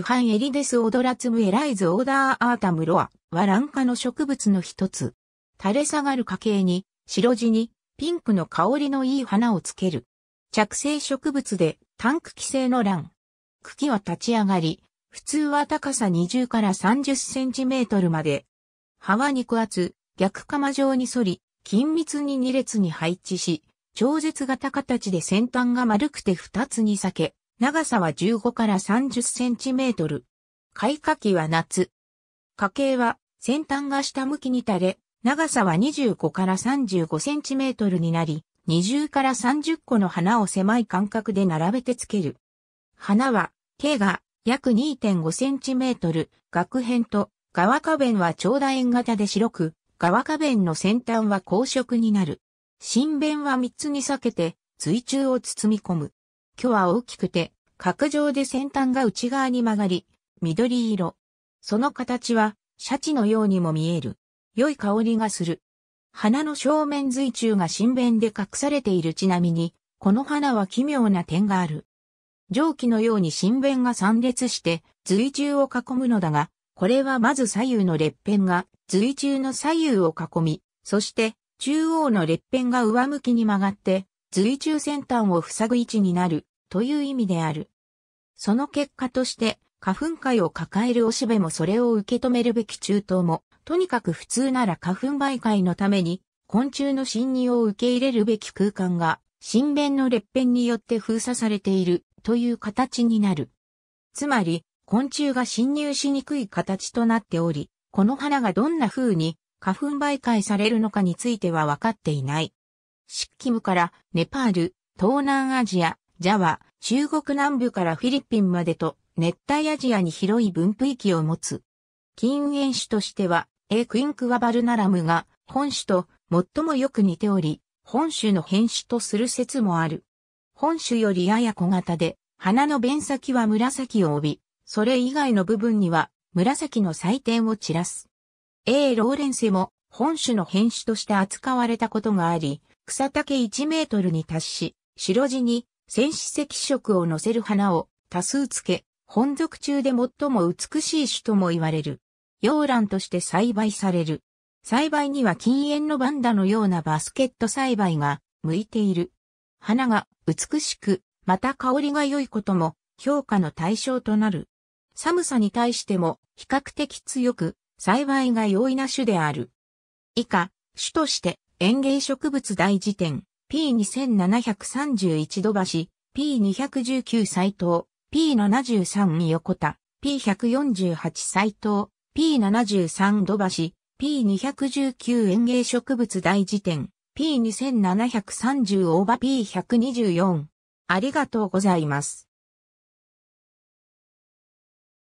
ウハンエリデスオドラツムエライズオーダーアータムロアは卵化の植物の一つ。垂れ下がる花茎に白地にピンクの香りのいい花をつける。着生植物で単茎性の卵。茎は立ち上がり、普通は高さ20から30センチメートルまで。葉は肉厚、逆釜状に反り、緊密に2列に配置し、超絶型形で先端が丸くて2つに裂け、長さは15から30センチメートル。開花期は夏。花茎は先端が下向きに垂れ、長さは25から35センチメートルになり、20から30個の花を狭い間隔で並べてつける。花は、毛が約2.5センチメートル、額辺と側花弁は長楕円型で白く、側花弁の先端は光色になる。新弁は3つに裂けて、水中を包み込む。巨は大きくて、角状で先端が内側に曲がり、緑色。その形は、シャチのようにも見える。良い香りがする。花の正面随中が新弁で隠されているちなみに、この花は奇妙な点がある。蒸気のように新弁が散列して随中を囲むのだが、これはまず左右の列片が随中の左右を囲み、そして中央の列片が上向きに曲がって随中先端を塞ぐ位置になるという意味である。その結果として、花粉界を抱えるおしべもそれを受け止めるべき中東も、とにかく普通なら花粉媒介のために、昆虫の侵入を受け入れるべき空間が、新弁の裂片によって封鎖されているという形になる。つまり、昆虫が侵入しにくい形となっており、この花がどんな風に花粉媒介されるのかについては分かっていない。シッキムからネパール、東南アジア、ジャワ、中国南部からフィリピンまでと熱帯アジアに広い分布域を持つ。近煙種としては、エクインクワバルナラムが本種と最もよく似ており、本種の変種とする説もある。本種よりやや小型で、花の弁先は紫を帯び、それ以外の部分には紫の祭典を散らす。A. ローレンセも本種の変種として扱われたことがあり、草丈1メートルに達し、白地に戦士赤色を乗せる花を多数つけ、本属中で最も美しい種とも言われる。洋蘭として栽培される。栽培には禁煙のバンダのようなバスケット栽培が向いている。花が美しく、また香りが良いことも評価の対象となる。寒さに対しても比較的強く、栽培が容易な種である。以下、種として園芸植物大辞典。P2731 土橋、P219 斎藤、P73 横田、P148 斎藤、P73 土橋、P219 園芸植物大辞典、P2730 大場 P124。ありがとうございます。